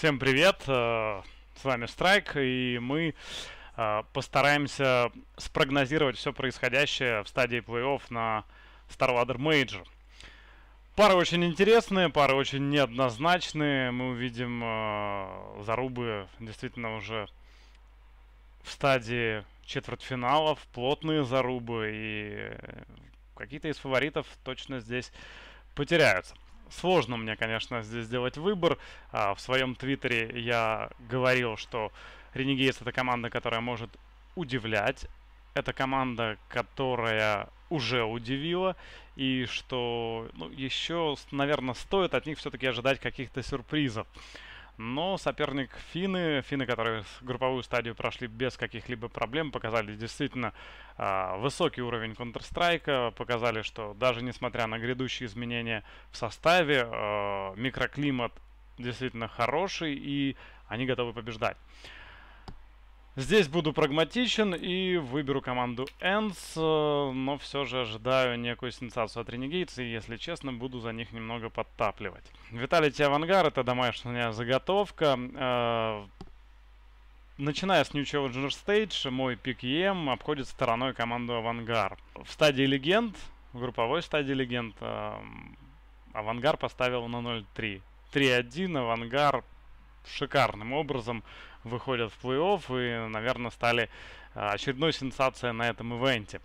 Всем привет, э, с вами Страйк, и мы э, постараемся спрогнозировать все происходящее в стадии плей-офф на Star Ladder Major. Пары очень интересные, пары очень неоднозначные. Мы увидим э, зарубы действительно уже в стадии четвертьфиналов, плотные зарубы, и какие-то из фаворитов точно здесь потеряются. Сложно мне, конечно, здесь сделать выбор. А, в своем твиттере я говорил, что Ренегейс это команда, которая может удивлять. Это команда, которая уже удивила, и что ну, еще, наверное, стоит от них все-таки ожидать каких-то сюрпризов. Но соперник фины, фины, которые групповую стадию прошли без каких-либо проблем, показали действительно э, высокий уровень Counter-Strike, показали, что даже несмотря на грядущие изменения в составе, э, микроклимат действительно хороший, и они готовы побеждать. Здесь буду прагматичен и выберу команду Энс, но все же ожидаю некую сенсацию от Ренегейтс, и, если честно, буду за них немного подтапливать. Виталий Авангар — это домашняя заготовка. Э, начиная с New Challenger Stage, мой пик Ем обходит стороной команду Авангар. В стадии легенд, в групповой стадии легенд, эм, Авангар поставил на 0-3. 3-1, Авангар шикарным образом выходят в плей-офф и, наверное, стали а, очередной сенсацией на этом ивенте.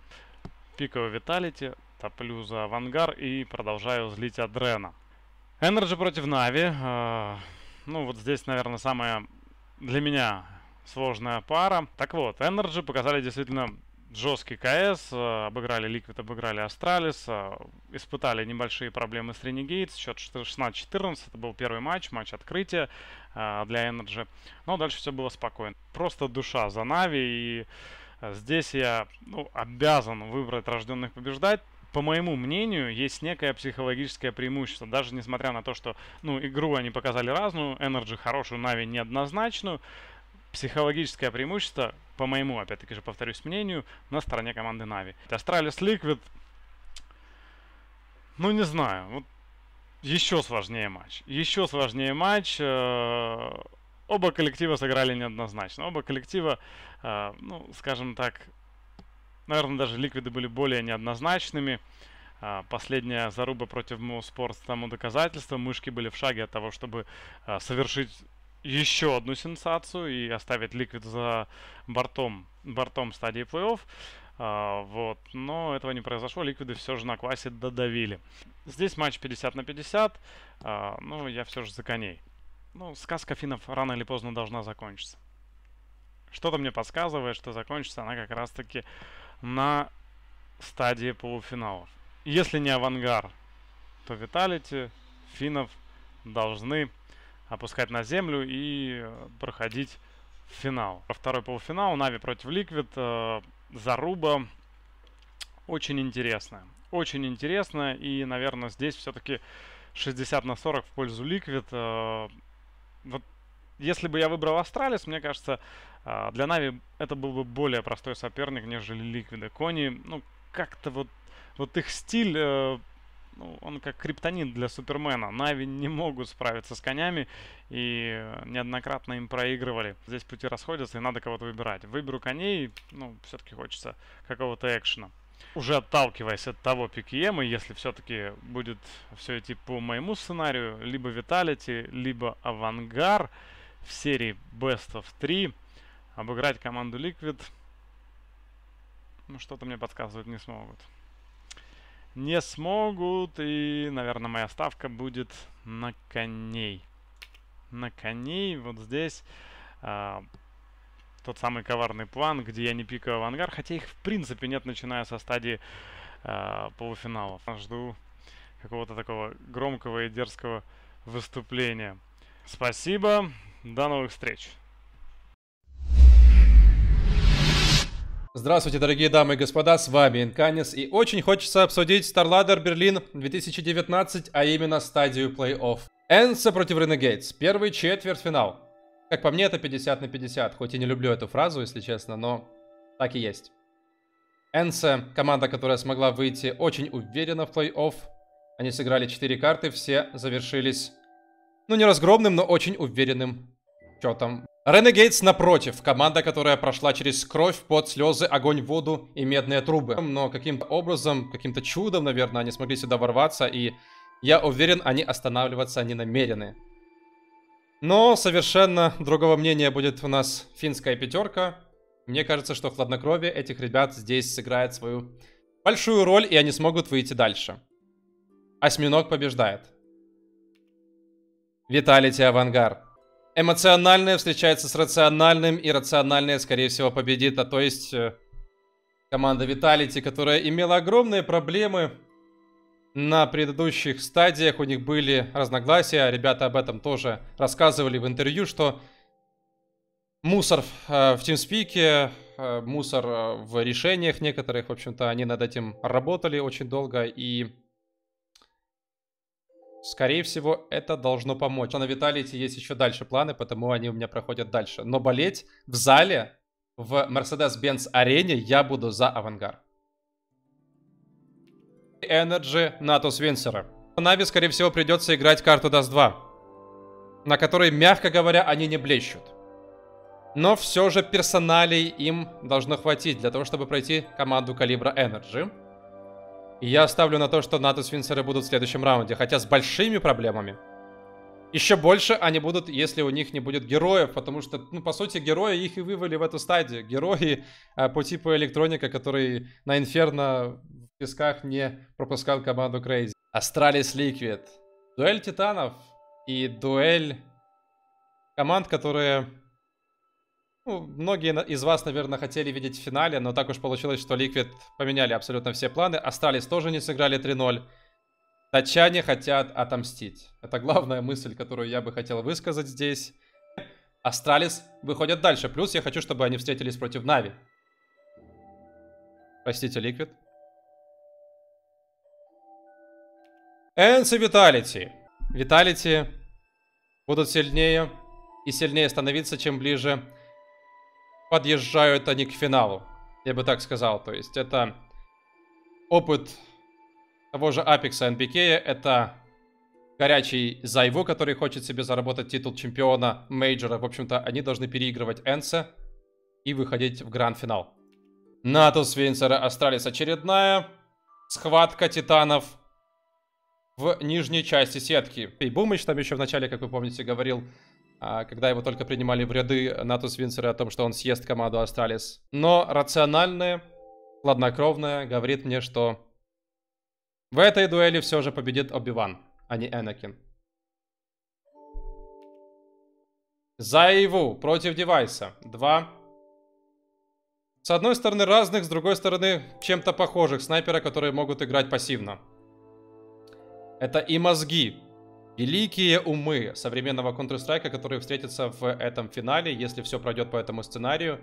Пиковый Виталити, топлю за Авангар и продолжаю злить Адрена. Энерджи против Нави. А, ну, вот здесь, наверное, самая для меня сложная пара. Так вот, Энерджи показали действительно жесткий КС, э, обыграли Ликвид, обыграли Астралис, э, испытали небольшие проблемы с Ренегейтс, счет 16-14, это был первый матч, матч открытия э, для Энерджи, но дальше все было спокойно. Просто душа за Нави, и здесь я ну, обязан выбрать рожденных побеждать, по моему мнению, есть некое психологическое преимущество. Даже несмотря на то, что ну, игру они показали разную, Energy хорошую, Нави неоднозначную, психологическое преимущество, по моему, опять-таки же повторюсь, мнению, на стороне команды Нави. Астралис Ликвид, ну не знаю, вот еще сложнее матч. Еще сложнее матч. Э, оба коллектива сыграли неоднозначно. Оба коллектива, э, ну, скажем так, наверное, даже ликвиды были более неоднозначными. Э, последняя заруба против Моуспортс тому доказательство. Мышки были в шаге от того, чтобы э, совершить еще одну сенсацию и оставит Ликвид за бортом, бортом стадии плей-офф. А, вот. Но этого не произошло. Ликвиды все же на квасе додавили. Здесь матч 50 на 50. А, ну, я все же за коней. Ну, сказка финнов рано или поздно должна закончиться. Что-то мне подсказывает, что закончится она как раз-таки на стадии полуфиналов. Если не авангар, то Виталити, финнов должны опускать на землю и э, проходить в финал. Второй полуфинал Нави против Ликвид. Э, заруба очень интересная. Очень интересная. И, наверное, здесь все-таки 60 на 40 в пользу Ликвид. Э, вот если бы я выбрал Астралис, мне кажется, для Нави это был бы более простой соперник, нежели Ликвида. Кони, ну, как-то вот, вот их стиль ну, он как криптонит для Супермена. Нави не могут справиться с конями и э, неоднократно им проигрывали. Здесь пути расходятся и надо кого-то выбирать. Выберу коней, ну, все-таки хочется какого-то экшена. Уже отталкиваясь от того PKM, и если все-таки будет все идти по моему сценарию, либо Виталити, либо Авангар в серии Best of 3, обыграть команду Liquid, ну, что-то мне подсказывать не смогут не смогут. И, наверное, моя ставка будет на коней. На коней вот здесь э, тот самый коварный план, где я не пикаю в ангар. Хотя их, в принципе, нет, начиная со стадии э, полуфиналов. Жду какого-то такого громкого и дерзкого выступления. Спасибо, до новых встреч! Здравствуйте, дорогие дамы и господа, с вами Инканис, и очень хочется обсудить StarLadder Берлин 2019, а именно стадию плей-офф. Энса против Ренегейтс, первый четвертьфинал. Как по мне, это 50 на 50, хоть и не люблю эту фразу, если честно, но так и есть. Энса, команда, которая смогла выйти очень уверенно в плей-офф. Они сыграли 4 карты, все завершились, ну не разгромным, но очень уверенным что там? Ренегейтс напротив, команда, которая прошла через кровь, под слезы, огонь, воду и медные трубы. Но каким-то образом, каким-то чудом, наверное, они смогли сюда ворваться, и я уверен, они останавливаться не намерены. Но совершенно другого мнения будет у нас финская пятерка. Мне кажется, что хладнокровие этих ребят здесь сыграет свою большую роль, и они смогут выйти дальше. Осьминог побеждает. Виталити Авангард. Эмоциональное встречается с рациональным, и рациональное, скорее всего, победит. А то есть э, команда Vitality, которая имела огромные проблемы на предыдущих стадиях. У них были разногласия. А ребята об этом тоже рассказывали в интервью, что мусор э, в TeamSpeak, э, мусор в решениях некоторых. В общем-то, они над этим работали очень долго и Скорее всего, это должно помочь. На Виталити есть еще дальше планы, потому они у меня проходят дальше. Но болеть в зале в Mercedes-Benz арене я буду за авангард. Energy Натус Винсера. Нави, скорее всего, придется играть карту Dust 2, на которой, мягко говоря, они не блещут. Но все же персоналей им должно хватить для того, чтобы пройти команду калибра Energy. И я ставлю на то, что НАТО с Винсеры будут в следующем раунде, хотя с большими проблемами. Еще больше они будут, если у них не будет героев, потому что, ну, по сути, герои их и вывели в эту стадию. Герои э, по типу электроника, который на Инферно в песках не пропускал команду Крейзи. Астралис Ликвид. Дуэль титанов и дуэль команд, которые ну, многие из вас, наверное, хотели видеть в финале, но так уж получилось, что Ликвид поменяли абсолютно все планы. Остались тоже не сыграли 3-0. Датчане хотят отомстить. Это главная мысль, которую я бы хотел высказать здесь. Астралис выходят дальше. Плюс я хочу, чтобы они встретились против Нави. Простите, Ликвид. Энс и Виталити. Виталити будут сильнее и сильнее становиться, чем ближе подъезжают они к финалу. Я бы так сказал. То есть это опыт того же Apex NPK. Это горячий Зайву, который хочет себе заработать титул чемпиона мейджора. В общем-то, они должны переигрывать Энса и выходить в гранд-финал. Натус, Винсера, Астралис. Очередная схватка титанов в нижней части сетки. И Бумыч там еще в начале, как вы помните, говорил, а, когда его только принимали в ряды э, Натус Винсера о том, что он съест команду Астралис. Но рациональное, хладнокровное говорит мне, что в этой дуэли все же победит Оби-Ван, а не Энакин. Заиву против девайса. Два. С одной стороны разных, с другой стороны чем-то похожих снайпера, которые могут играть пассивно. Это и мозги, Великие умы современного Counter-Strike, которые встретятся в этом финале, если все пройдет по этому сценарию.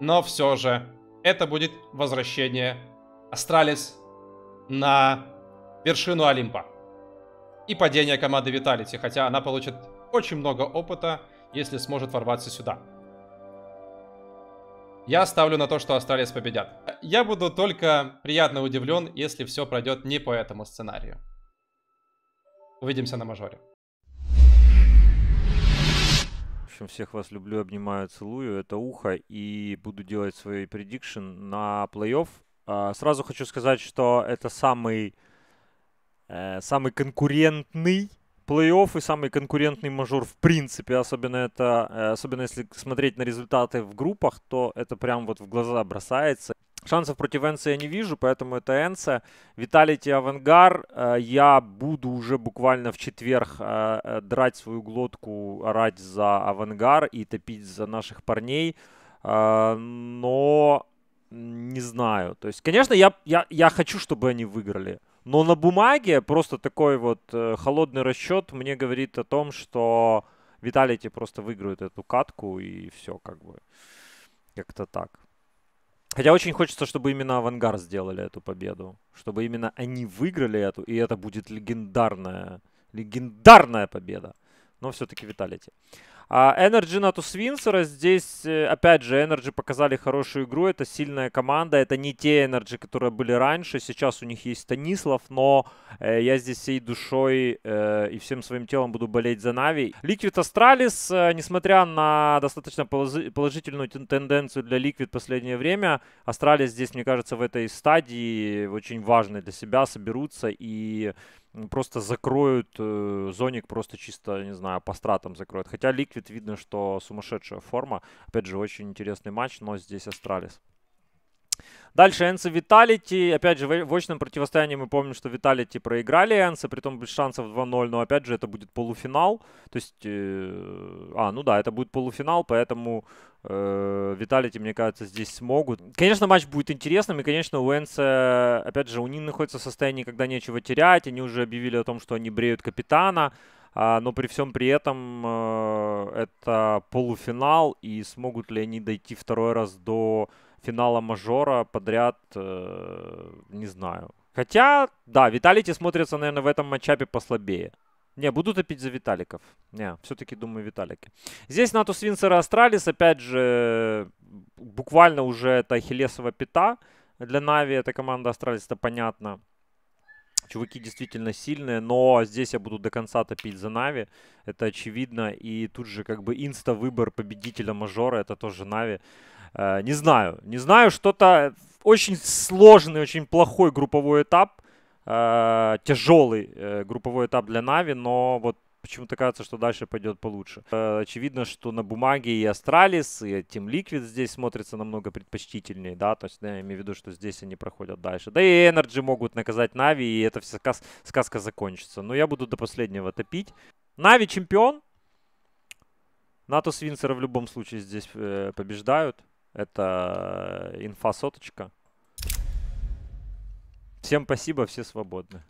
Но все же, это будет возвращение Астралис на вершину Олимпа. И падение команды Виталити, хотя она получит очень много опыта, если сможет ворваться сюда. Я ставлю на то, что Астралис победят. Я буду только приятно удивлен, если все пройдет не по этому сценарию. Увидимся на мажоре. В общем, всех вас люблю, обнимаю, целую. Это ухо. И буду делать свои предикшн на плей-офф. А, сразу хочу сказать, что это самый, э, самый конкурентный плей-офф и самый конкурентный мажор в принципе, особенно это, э, особенно если смотреть на результаты в группах, то это прям вот в глаза бросается. Шансов против Энса я не вижу, поэтому это Энса. Виталити Авангар. Э, я буду уже буквально в четверг э, э, драть свою глотку, орать за Авангар и топить за наших парней. Но не знаю. То есть, конечно, я, я, я хочу, чтобы они выиграли. Но на бумаге просто такой вот холодный расчет мне говорит о том, что Виталити просто выиграют эту катку и все как бы. Как-то так. Хотя очень хочется, чтобы именно Авангард сделали эту победу. Чтобы именно они выиграли эту, и это будет легендарная, легендарная победа. Но все-таки Виталити. А Energy на Свинсера здесь, э, опять же, Energy показали хорошую игру. Это сильная команда. Это не те Energy, которые были раньше. Сейчас у них есть Станислав, но э, я здесь всей душой э, и всем своим телом буду болеть за Нави. Liquid Astralis, э, несмотря на достаточно положительную тенденцию для Liquid в последнее время, Astralis здесь, мне кажется, в этой стадии очень важной для себя. Соберутся и просто закроют, э, Зоник просто чисто, не знаю, по стратам закроют. Хотя Ликвид видно, что сумасшедшая форма. Опять же, очень интересный матч, но здесь Астралис. Дальше Энса Виталити. Опять же, в очном противостоянии мы помним, что Виталити проиграли при том без шансов 2-0. Но опять же, это будет полуфинал. То есть, э, а, ну да, это будет полуфинал, поэтому э, Виталити, мне кажется, здесь смогут. Конечно, матч будет интересным. И, конечно, у Энса, опять же, у них находится состоянии, когда нечего терять. Они уже объявили о том, что они бреют капитана. А, но при всем при этом э, это полуфинал. И смогут ли они дойти второй раз до финала мажора подряд, э, не знаю. Хотя, да, Виталити смотрится, наверное, в этом матчапе послабее. Не, буду топить за Виталиков. Не, все-таки думаю Виталики. Здесь Натус Свинцера Астралис, опять же, буквально уже это Ахиллесова пята для Нави. Эта команда Астралис, это понятно. Чуваки действительно сильные, но здесь я буду до конца топить за Нави. Это очевидно. И тут же как бы инста-выбор победителя мажора, это тоже Нави. Э, не знаю. Не знаю, что-то очень сложный, очень плохой групповой этап. Э, тяжелый э, групповой этап для Нави, но вот почему-то кажется, что дальше пойдет получше. Э, очевидно, что на бумаге и Астралис, и Team Liquid здесь смотрится намного предпочтительнее, да, то есть я имею в виду, что здесь они проходят дальше. Да и Energy могут наказать Нави, и эта вся сказ сказка закончится. Но я буду до последнего топить. Нави чемпион. НАТО с Винсера в любом случае здесь э, побеждают. Это э, инфа соточка. Всем спасибо, все свободны.